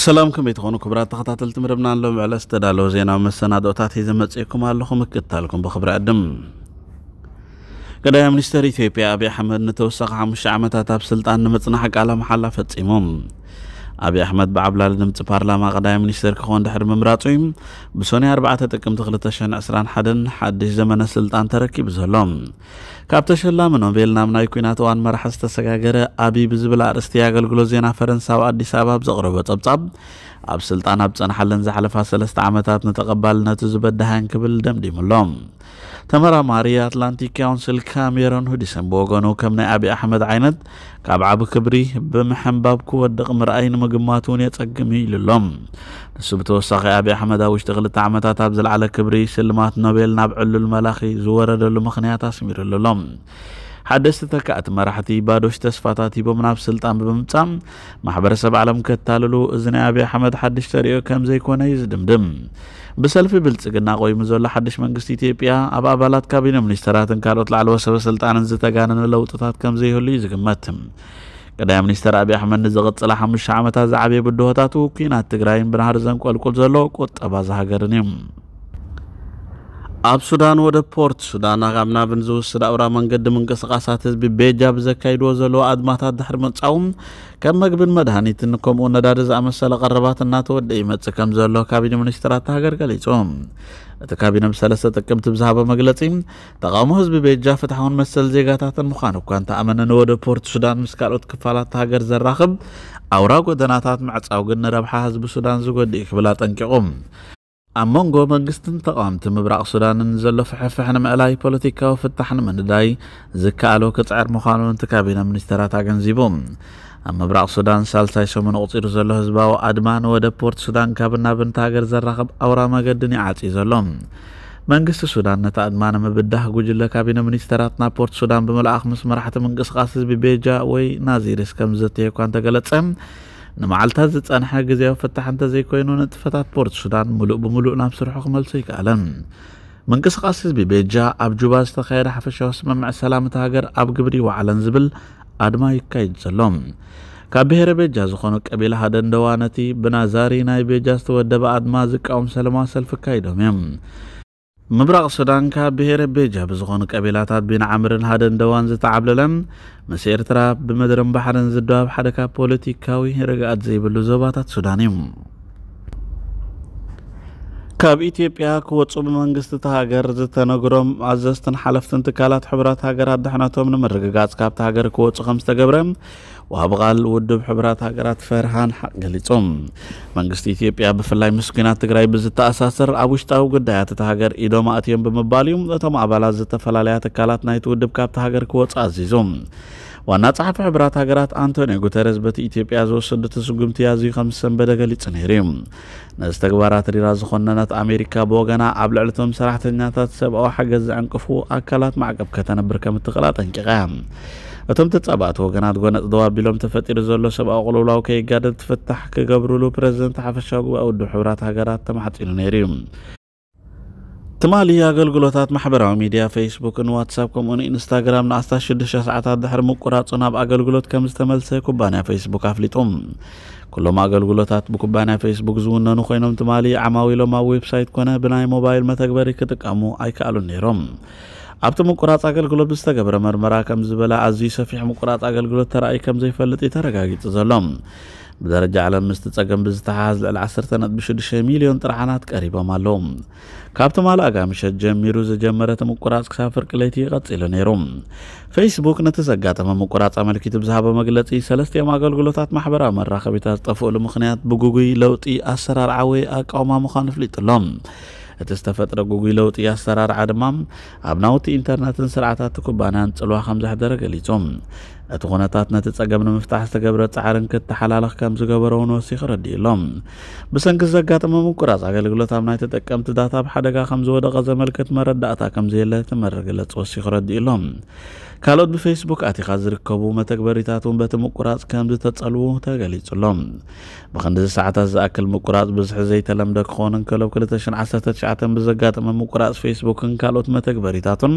ሰላምኩም ይትኾኑ ክብራት ተኸታተልቲ መደብና ሎም ዕለ ዝተዳለወ ዜና መሰናዶታት ሒዘ መፅእኩም ኣለኹ ምክታልኩም ብክብሪ ዕድም ቀዳማይ ሚኒስተር ኢትዮጵያ ኣብዪ ኣሕመድ ንተወሳኺ ሓሙሽተ ዓመታት ኣብ ስልጣን ንምጽናሕ ቃለ መሓላ ፈጺሞም أبي أحمد بعبلا لدمت بارلما قداي منيستر كخون دحر ممراتوي بسوني أربعة تقم تخلتشن أسران حدن حدش زمن سلطان تركيب زلوم كابتش الله من وبيل نامنا يكوينات وان مرحز تسقاقر أبي بزبلا أرستياغل قلوزينا فرنسا وأديس ساباب زغربة طبطب ኣብ ስልጣን ኣብ ፀንሓለን ዝሓለፋ نتزبد دهان ንተቐባልነቱ دم دي ደምዲሙሎም تمەراماریە ئەتلانتی کاونسل کامێرن و دیسمبۆگەن و کەم ابي احمد عينت عینەت کابعاب کبری بمحەمباب کووە دقمر ئاین مگماتونێ چەگمی للم نسو ابي احمد ئەحمەدا وشتغل تعمەتا تابزل على كبري سلمات نوبل ناب علو الملاخي للمخنيات لە للم ሓደስቲ ተካእቲ መራሕቲ ባዶሽ ተስፋታት ሂቦም ናብ ስልጣን ብምምፃም ማሕበረሰብ ዓለም ከታልሉ እዚ ናይ ኣብዪ ኣሕመድ ሓድሽ ተሪዮ ከም ዘይኮነ እዩ ዝድምድም ብሰልፊ ብልፅግና ቆይሙ ዘሎ ሓድሽ መንግስቲ ኢትዮጵያ ኣብ ኣባላት ካቢነ ሚኒስተራትን ካልኦት ላዕለወ ስልጣንን ዝተጋነነ ለውጥታት ከም ዘይህሉ እዩ ዝግመት ቀዳይ ሚኒስተር ኣብዪ ኣሕመድ ንዝቕፅላ ሓሙሽተ ዓመታት ዝዓበየ ብድሆታት ኩናት ትግራይን ብናሃር ዘንቆልቁል ዘሎ ቁጠባ ዝሃገርን እዩ ኣብ ሱዳን ወደ ፖርት ሱዳን ካብ ናብን ዝውስድ ኣብራ መንገዲ ምንቅስቓሳት ህዝቢ ቤጃብ ዘካይድዎ ዘለዎ ኣድማታት ድሕሪ መጻውም ከም መግብን መድሃኒትን ከምኡ ነዳዲ ዝኣመሰለ ቀረባት እናተወድአ ይመፅእ ከም ዘሎ ካቢነ ሚኒስትራት ሃገር ገሊጾም እቲ ካቢነ ብሰለስተ ጥቅምቲ ብዝሃቦ መግለፂ ተቃውሞ ህዝቢ ቤጃ ፍትሓውን መሰል ዜጋታትን ምዃኑ እኳ እንተኣመነ ንወደ ፖርት ሱዳን ምስ ካልኦት ክፋላት ሃገር ዘራኽብ ኣውራ ጎደናታት ምዕፃው ግን ንረብሓ ህዝቢ ሱዳን ዝጎዲእ ክብል ኣጠንቂቖም ኣብ መንጎ መንግስትን ተቃዋምቲ ምብራቅ ሱዳንን ዘሎ ፍሕፍሕን ምዕላይ ፖለቲካዊ ፍታሕን ምንዳይ ዝከኣሎ ክፅዕር ምዃኑ እቲ ካቢነ ሚኒስትራት ኣገንዚቦም ኣብ ምብራቕ ሱዳን ሳልሳይ ሰሙን ቁፂሩ ዘሎ ህዝባዊ ኣድማ ንወደ ፖርት ሱዳን ካብ ናብንቲ ሃገር ዘራኸብ ኣውራ መገድን ይዓፂ ዘሎ መንግስቲ ሱዳን ነቲ ኣድማ ንምብዳህ ጉጅለ ካቢነ ሚኒስተራት ናብ ፖርት ሱዳን ብምልኣኽ ምስ መራሕቲ ምንቅስቓስ ህዝቢ ቤጃ ወይ ናዚርስ ከም ዘትየ እኳ እንተገለጸ ንመዓልትታት ዝፀንሐ ግዜዊ ፍታሕ እንተ ዘይኮይኑ ንጥፈታት ፖርት ሱዳን ሙሉእ ብምሉእ ናብ ስርሑ ክመልሱ ይከኣለን ምንቅስቃስ ህዝቢ ቤጃ ኣብ ጁባ ዝተካየደ ሓፈሻዊ ስምምዕ ሰላም እቲ ሃገር ኣብ ግብሪ ዋዕለን ዝብል ኣድማ ይካይድ ዘሎም ካብ ብሄረ ቤጃ ዝኾኑ ቀቢላ ሃደን ደዋ ነቲ ብናዛሪ ናይ ቤጃ ዝተወደበ ኣድማ ዝቃወም ሰለማዊ ሰልፊ ካይዶም እዮም ምብራቕ ሱዳን ካብ ብሄረ ቤጃ ብዝኾኑ ቀቢላታት ቢንዓምርን ሃደን ደዋን ዝተዓብለለ ምስ ኤርትራ ብመድረን ባሕርን ዝደባብ ሓደ ካብ ፖለቲካዊ ርግኣት ዘይብሉ ዞባታት ሱዳን እዩ ካብ ኢትዮጵያ ክወፁ ብመንግስቲ ሃገር ዝተነግሮም ኣዘዝትን ሓለፍትን ትካላት ሕብራት ሃገራት ድሕነቶም ንምርግጋፅ ካብቲ ሃገር ክወፁ ከም ዝተገብረ ወሃብ ቓል ውድብ ሕብራት ሃገራት ፈርሃን ገሊጾም መንግስቲ ኢትዮጵያ ብፍላይ ምስ ኩናት ትግራይ ብዝተኣሳስር ኣብ ውሽጣዊ ጉዳያት እቲ ሃገር ኢዶም ኣእትዮም ብምባል እዩ እቶም ኣባላት ዝተፈላለያ ትካላት ናይቲ ውድብ ካብቲ ሃገር ክወፁ ኣዚዞም ዋና ጸሓፊ ሕብራት ሃገራት ኣንቶኒዮ ጉተረስ በቲ ኢትዮጵያ ዝወሰዶ ትስጉምቲ ኣዝዩ ከም ዝሰንበደ ገሊጹ ነይሩ እዩ ነዚ ተግባራት ሪራ ዝኾነነት ኣሜሪካ ብወገና ኣብ ልዕልቶም ሰራሕተኛታት ሰብኣዊ ሓገዝ ዘዕንቅፉ ኣካላት ማዕቀብ ከተነብር ከም እትኽእል ኣጠንቂቓ እቶም ተጻባእቲ ወገናት ጎነፅ ደው ኣቢሎም ተፈጢሩ ዘሎ ሰብኣዊ ቁልውላው ከይጋደል ትፍታሕ ክገብርሉ ፕረዚደንት ሓፈሻዊ ጉባኤ ውድብ ሕብራት ሃገራት ተማሓፂኑ ነይሩ እዩ ትማሊ ኣገልግሎታት ማሕበራዊ ሚድያ ፌስቡክን ዋትሳፕ ከምኡን ኢንስታግራም ን16 ሰዓታት ድሕሪ ምቁራፁ ናብ ኣገልግሎት ከም ዝተመልሰ ኩባንያ ፌስቡክ ኣፍሊጡ ኩሎም ኣገልግሎታት ብኩባንያ ፌስቡክ ዝውነኑ ኮይኖም ትማሊ ዓማዊሎም ኣብ ዌብሳይት ኮነ ብናይ ሞባይል መተግበሪ ክጥቀሙ ኣይከኣሉን ነይሮም ኣብቲ ምቁራፅ ኣገልግሎት ብዝተገብረ መርመራ ከም ዝበለ ኣዝዩ ሰፊሕ ምቁራፅ ኣገልግሎት ተራእዩ ከም ዘይፈልጥ እዩ ተረጋጊፁ ዘሎም ብደረጃ ዓለም ምስ ትፀገም ብዝተሓዝ ልዕሊ 1.6 ሚልዮን ጥራሕናት ቀሪቦም ኣለዉ ካብቲ ማልእ ጋምሸት ጀሚሩ ዝጀመረ እቲ ምቁራፅ ክሳብ ፍርቂ ለይቲ ይቐፂሉ ነይሩ ፌስቡክ ነቲ ዘጋጠመ ምቁራፅ ኣመልኪቱ ብዝሃበ መግለፂ ሰለስትዮም ኣገልግሎታት ማሕበራዊ መራኸቢታት ዝጠፍእሉ ምኽንያት ብጉጉይ ለውጢ ኣሰራርዓ ወይ ኣቃውማ ምዃኑ ፍሊጡሎም እቲ ዝተፈጥረ ጉጉይ ለውጢ ኣሰራርዓ ድማ ኣብ ናውቲ ኢንተርነትን ስርዓታት ኩባንያን ፅልዋ ከም ዘሕደረ ገሊጹ እቲ ኩነታት ነቲ ጸገም ንምፍታሕ ዝተገብረ ፃዕርን ክተሓላለኽ ከም ዝገበረ እውን ወሲኹ ረዲኢሎም ብሰንኪ ዘጋጥመ ምቁራጽ ኣገልግሎት ኣብ ናይ ተጠቀምቲ ዳታ ብሓደጋ ከም ዝወደቐ ዘመልክት መረዳእታ ከም ዘየለ ተመረግለጽ ወሲኹ ረዲኢሎም ካልኦት ብፌስቡክ ኣቲኻ ዝርከቡ መተግበሪታት እውን በቲ ምቁራጽ ከም ዝተጸልዉ ተገሊጹሎም ብክንዲዚ ሰዓታት ዝኣክል ምቁራጽ ብዙሕ ዘይተለምደ ክኾን እንከሎ 2019 ብዘጋጥመ ምቁራጽ ፌስቡክን ካልኦት መተግበሪታቱን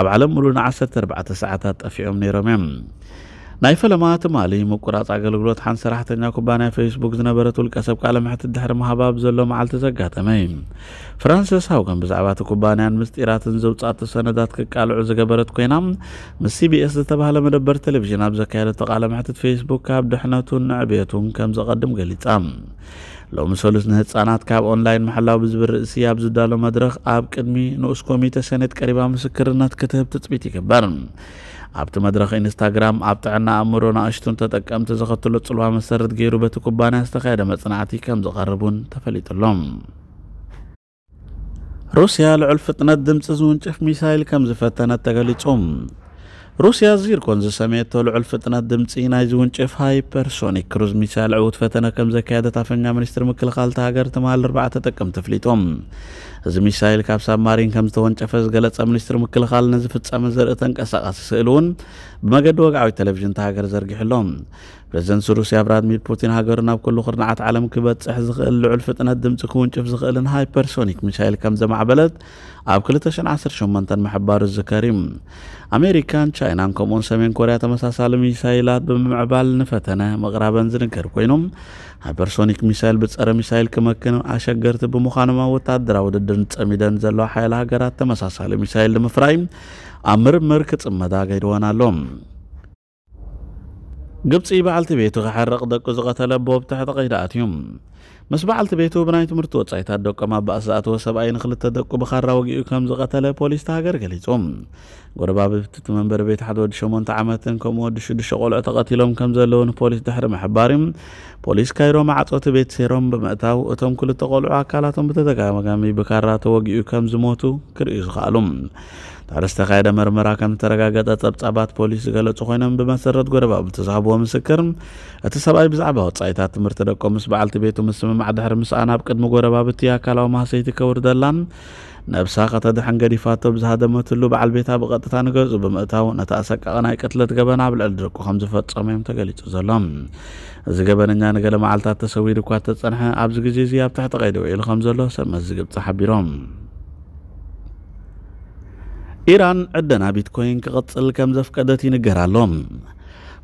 ኣብ ዓለም ሙሉ ን14 ሰዓታት ጠፊዖም ነይሮም እዮም ናይ ፈለማ ትማሊ ምቁራፅ ኣገልግሎት ሓንቲ ሰራሕተኛ ኩባንያ ፌስቡክ ዝነበረት ውልቀ ሰብ ቃለ ምሕቲ ድሕሪ ምሃባብ ዘሎ መዓልቲ ዘጋጠመ ፍራንሲስ ሃውገን ብዛዕባ እቲ ኩባንያን ምስጢራትን ዘውፃእቲ ሰነዳት ክቃልዑ ዝገበረት ኮይና ምስ ሲቢኤስ ዝተባሃለ መደበር ቴሌቭዥን ኣብ ዘካየደቶ ቃለ ምሕትት ፌስቡክ ካብ ድሕነቱን ንዕብየቱን ከም ዘቐድም ገሊፃ ሎሚ ሰሉስን ህፃናት ካብ ኦንላይን መሓላዊ ብዝብል ርእሲ ኣብ ዝዳሎ መድረኽ ኣብ ቅድሚ ንኡስ ኮሚቴ ሰነድ ቀሪባ ምስክርነት ክትህብ ትፅቢት ይግበር ኣብቲ መድረኽ ኢንስታግራም ኣብ ጥዕና ኣእምሮ ንኣሽቱን ተጠቀምቲ ዝኸትሎ ፅልዋ መሰረት ገይሩ በቲ ኩባንያ ዝተካየደ መፅናዕቲ ከም ዝቐርብ እውን ተፈሊጡሎም ሩስያ ልዑል ፍጥነት ድምፂ ዝውንጭፍ ሚሳይል ከም ዝፈተነት ተገሊጹ ሩስያ ዚርኮን ዝሰሜቶ ልዑል ፍጥነት ድምፂ ናይ ዝውንጭፍ ሃይፐርሶኒክ ክሩዝ ሚሳይል ዕዉት ፈተነ ከም ዘካየደት ኣፈኛ ሚኒስትር ምክልኻል ተሃገር ትማል 4 ጥቅምቲ ኣፍሊጦም እዚ ሚሳይል ካብ ሳብማሪን ከም ዝተወንጨፈ ዝገለፀ ሚኒስትሪ ምክልኻል ነዚ ፍጻመ ዘርኢ ተንቀሳቐሲ ስእሊ እውን ብመገዲ ወግዓዊ ቴሌቭዥን ተሃገር ዘርጊሕሎም ፕረዚደንት ሩስያ ብራድሚር ፑቲን ሃገሩ ናብ ኩሉ ኩርናዓት ዓለም ክበፅሕ ዝኽእል ልዑል ፍጥነት ድምፂ ክውንጭፍ ዝኽእልን ሃይፐርሶኒክ ሚሳይል ከም ዘማዕበለት ኣብ 218 ምሕባሩ ዝዝከር እዩ ኣሜሪካን ቻይናን ከምኡውን ሰሜን ኮርያ ተመሳሳሊ ሚሳይላት ብምምዕባል ንፈተነ መቕራበን ዝንገር ኮይኖም ሃይፐርሶኒክ ሚሳይል ብጸረ ሚሳይል ክመክን ኣሸገርቲ ብምዃኖማ ወታደራ ውድድር ፀሚደን ዘለዋ ሓይል ሃገራት ተመሳሳሊ ሚሳይል ንምፍራይ ኣብ ምርምር ክፅመዳ ከይድወን ኣሎ ግብፂ በዓልቲ ቤቱ ክሓርቕ ደቂ ዝቐተለ ቦብ ትሕቲ ቀይዳኣት እዩ ምስ በዓልቲ ቤቱ ብናይ ትምህርቲ ወጻኢታት ደቆም ኣብ ባእሲ ዝኣተወ ሰብኣይን ክልተ ደቁ ብኻራ ወጊኡ ከም ዝቐተለ ፖሊስ ተሃገር ገሊፆም ጎረባብቲ እቲ መንበሪ ቤት ሓደ ወዲ 8 ዓመትን ከምኡ ወዲ 6 ቆልዑ ተቐቲሎም ከም ዘለዉ ንፖሊስ ድሕሪ ምሕባር እዩ ፖሊስ ካይሮ ማዕፆቲ ቤት ሴሮም ብምእታው እቶም ክልተ ቆልዑ ኣካላቶም ብተደጋጋሚ ብካራ ተወጊኡ ከም ዝሞቱ ክርእዩ ዝኽኣሉ ተኣረስተኻየደ መርመራ ከም ዝተረጋገፀ ፀብጻባት ፖሊስ ዝገለጹ ኮይኖም ብመሰረት ጎረባብቲ ዝሃብዎ ምስክር እቲ ሰብኣይ ብዛዕባ ወጻኢታት ትምህርቲ ደቆ ምስ በዓልቲ ቤቱ ምስ ስምማዕ ድሕሪ ምስኣ ናብ ቅድሚ ጎረባብቲ ኣካላዊ ማህሰይቲ ከውር ዘላን ነብሳ ከተድሕን ገዲፋቶ ብዝሃደመትሉ በዓል ቤታ ብቐጥታ ንገጹ ብምእታው ነቲ ኣሰቃቂ ናይ ቅትለት ገበና ኣብ ልዕሊ ደቁ ከም ዝፈጸሙ እዮም ተገሊጹ ዘሎ እዚ ገበነኛ ንገለ መዓልትታት ተሰዊድ እኳ ተጸንሐ ኣብዚ ግዜ እዚ ኣብ ታሕቲ ቀይዲ ውዒሉ ከም ዘሎ ሰብ መስዝግብ ሓቢሮም ኢራን ዕደና ቢትኮይን ክቐጽል ከም ዘፍቀደት ይንገር ኣሎ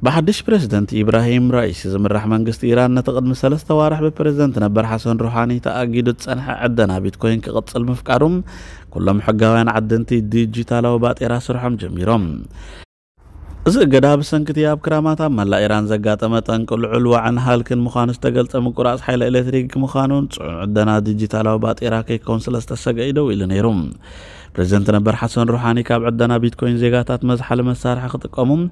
ብሓድሽ ፕረዚደንት ኢብራሂም ራኢሲ ዝምራሕ መንግስቲ ኢራን ነቲ ቅድሚ ሰለስተ ዋርሕ ብፕረዚደንት ነበር ሓሰን ሩሓኒ ተኣጊዱ ዝፀንሐ ዕደና ቢትኮይን ክቕፅል ምፍቃዱም ኩሎም ሕጋውያን ዓደንቲ ዲጂታላዊ ባጤራ ስርሖም ጀሚሮም እዚ እገዳ ብሰንኪቲ ኣብ ክራማት ኣብ መላእ ኢራን ዘጋጠመ ጠንቂ ልዑል ዋዕን ሃልክን ምዃኑ ዝተገልጸ ምቁራጽ ሓይሊ ኤሌክትሪክ ምዃኑን ጽዑዕ ዕደና ዲጂታላዊ ባጤራ ከይከውን ስለ ዝተሰገ ኢደው ኢሉ ነይሩ پرزنت نبر حسن روحانی کاب عدنا بیتکوین زیگاتات مزحل مسارح خطکامون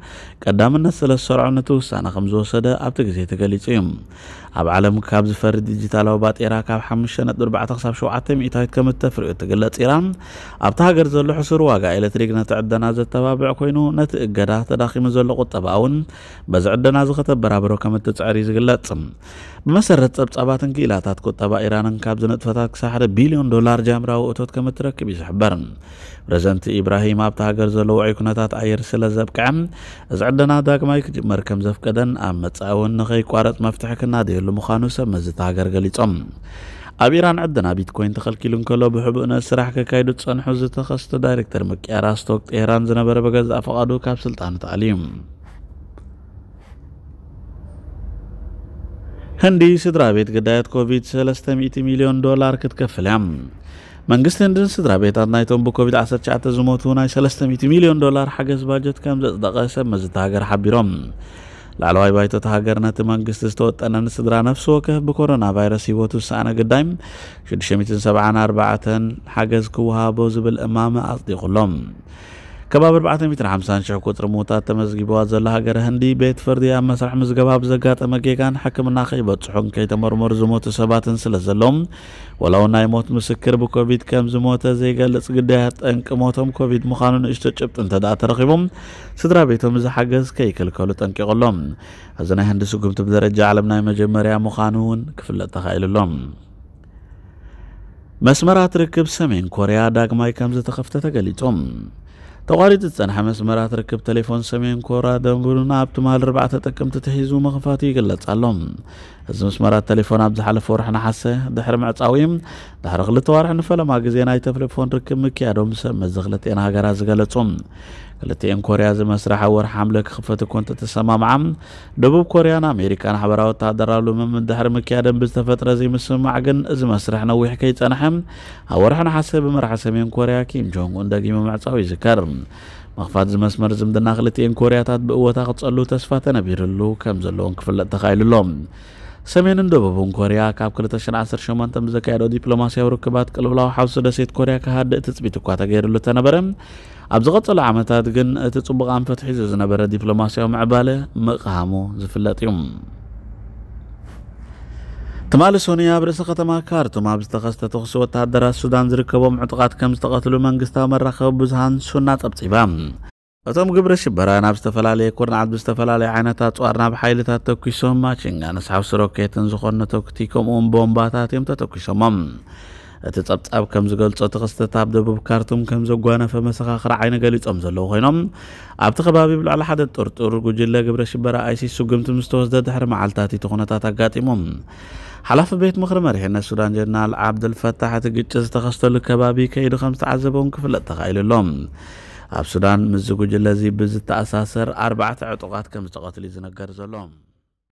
کدام نسل سرعت وسانه خمزوسده ابتکزیت کلیتیم ኣብ ዓለም ካብ ዝፈሪ ዲጂታላዊ ባጤራ ካብ 54 ክሳብ 7 ታዊት ከም እተፍርዮ ትግለጽ ኢራን ኣብቲ ሃገር ዘሎ ሕሱር ዋጋ ኤሌትሪክ ነቲ ዕደና ዘተባብዕ ኮይኑ ነቲ እገዳ ተዳኺሙ ዘሎ ቁጠባ እውን በዚ ዕደና እዚ ከተበራብሮ ከም እትፅዕር ዝግለጽ ብመሰረት ጸብጻባትን ክኢላታት ቁጠባ ኢራንን ካብ ዝነጥፈታት ክሳብ 1 ቢልዮን ዶላር ጃምራዊ እቶት ከም እትረክብ እዩ ዝሕበር ፕረዘንቲ ኢብራሂም ኣብቲ ሃገር ዘለዎ ውዑይ ኩነታት ኣየር ስለ ዘብቅዐ እዚ ዕድና ዳግማይ ክጅመር ከም ዘፍቀደን ኣብ መፃኢ እውን ንኸይቋረፅ መፍትሒ ክናደየሉ ምዃኑ ሰብ መዝቲ ሃገር ገሊፆም ኣብ ኢራን ዕድና ቢትኮይን ተኸልኪሉ እንከሎ ብሕቡእነት ስራሕ ከካይዱ ዝፀንሑ ዝተኸስተ ዳይረክተር ምቅያራ ስቶክ ቴሄራን ዝነበረ በገዛእ ፈቓዱ ካብ ስልጣኑ ተኣልዩ ህንዲ ስድራ ቤት ግዳያት ኮቪድ 300 ሚልዮን ዶላር ክትከፍል እያ መንግስቲ ንድን ስድራ ቤታት ናይቶም ብኮቪድ-19 ዝሞቱ ናይ 300 ሚልዮን ዶላር ሓገዝ ባጀት ከም ዘፅደቐ ሰመዚ እቲ ሃገር ሓቢሮም ላዕለዋይ ባይቶ እቲ ሃገር ነቲ መንግስቲ ዝተወጠነ ንስድራ ነፍሲ ወከፍ ብኮሮና ቫይረስ ሂወቱ ዝሰኣነ ግዳይ 674 ሓገዝ ክወሃቦ ዝብል እማመ ኣጽዲቑሎም كباب 450 شو كتر موتا تمزجي بوات زل هاجر هندي بيت فردي أما سرح مزجبا بزجات أما كي كان حكم ناخي بتحون كي تمر مر زموت سبات سل زلهم ولو ناي موت مسكر بكوفيد كم زموت زي قال لس قديات أنك موتهم كوفيد مخانون اشتجبت انت دا ترقبهم سدرا بيتهم زي حاجز كي كل كولو تنك غلهم هزنا هندي سكوم تبدر جعلم ناي مجمريا مخانون كفلة تخيل لهم مسمرات ركب سمين كوريا داك ماي كم تخفت تقليتهم تواريد تسان حمس مرات ركب تليفون سمين كورا دنبولون عبت مال ربع تتكم تتحيزو مغفاتي قلت علوم هزمس مرات تليفون عبد حلف ورحنا حسة دحر مع تاويم دحر غلط ورحنا فلا ما قزينا اي تفليفون ركب مكيا دوم سمز غلط انها قراز ክልቲኤን ኮርያ ዝመስርሐ ወር ሓምለ ክኽፈት እኮ እንተተሰማምዓ ደቡብ ኮርያን ኣሜሪካን ሓበራዊ ወተሃደራዊ ልምም እንድሕሪ ምክያደን ብዝተፈጥረ ዘይምስምማዕ ግን እዚ መስርሕ ነዊሕ ከይፀንሐ ኣብ ወርሒ ናሓሰ ብመራሒ ሰሜን ኮርያ ኪም ጆንግ ኡን ደጊሙ ምዕፃው ይዝከር መኽፋት ዝመስመር ዝምድና ክልቲኤን ኮርያታት ብእወታ ክጸሉ ተስፋ ተነቢሩሉ ከም ዘለዎን ክፍለጥ ተኻኢሉ ኣሎም ሰሜንን ደቡብን ኮርያ ካብ 218 ብዘካየዶ ዲፕሎማስያዊ ርክባት ቅልብላዊ ሓውሲ ደሴት ኮርያ ክሃድእ ትፅቢት እኳ ተገይሩሉ ተነበረ ኣብ ዝቐጸሉ ዓመታት ግን እቲ ጽቡቕ ኣንፈት ሒዙ ዝነበረ ዲፕሎማስያዊ ምዕባለ ምቕሃሙ ዝፍለጥ እዩ ትማሊ ሶንያ ኣብ ርእሲ ከተማ ካርቱም ኣብ ዝተኸስተ ተኽሲ ወተሃደራት ሱዳን ዝርከቦም ዕጡቓት ከም ዝተቐትሉ መንግስታዊ መራኸቢ ብዙሃን ሱና ጸብጺባ እቶም ግብረ ሽበራ ናብ ዝተፈላለየ ኩርናዓት ብዝተፈላለየ ዓይነታት ፅዋር ናብ ሓይልታት ተኪሶም ማሽንጋን ስሓብሲ ሮኬትን ዝኾነ ተኩቲ ከምኡውን ቦምባታት እዮም ተተኪሶሞም እቲ ጸብጻብ ከም ዝገልጾ እቲ ክስተት ኣብ ደቡብ ካርቱም ከም ዘጓነፈ መሰኻኽሪ ዓይኒ ገሊፆም ዘለዉ ኮይኖም ኣብቲ ከባቢ ብልዕሊ ሓደ ጥርጡር ጉጅለ ግብረ ሽበራ ኣይሲስ ስጉምቲ ምስ ተወስደ ድሕሪ መዓልትታት እቲ ኩነታት ኣጋጢሞም ሓላፊ ቤት ምክሪ መሪሕነት ሱዳን ጀነራል ዓብድልፈታሕ እቲ ግጭት ዝተኸስተሉ ከባቢ ከይዱ ከም ዝተዓዘበውን ክፍለጥ ተኻኢሉ ኣሎም ኣብ ሱዳን ምስ ጉጅለ እዚ ብዝተኣሳሰር ኣርባዕተ ዕጡቓት ከም ዝተቐትሉ እዩ ዝነገር ዘሎ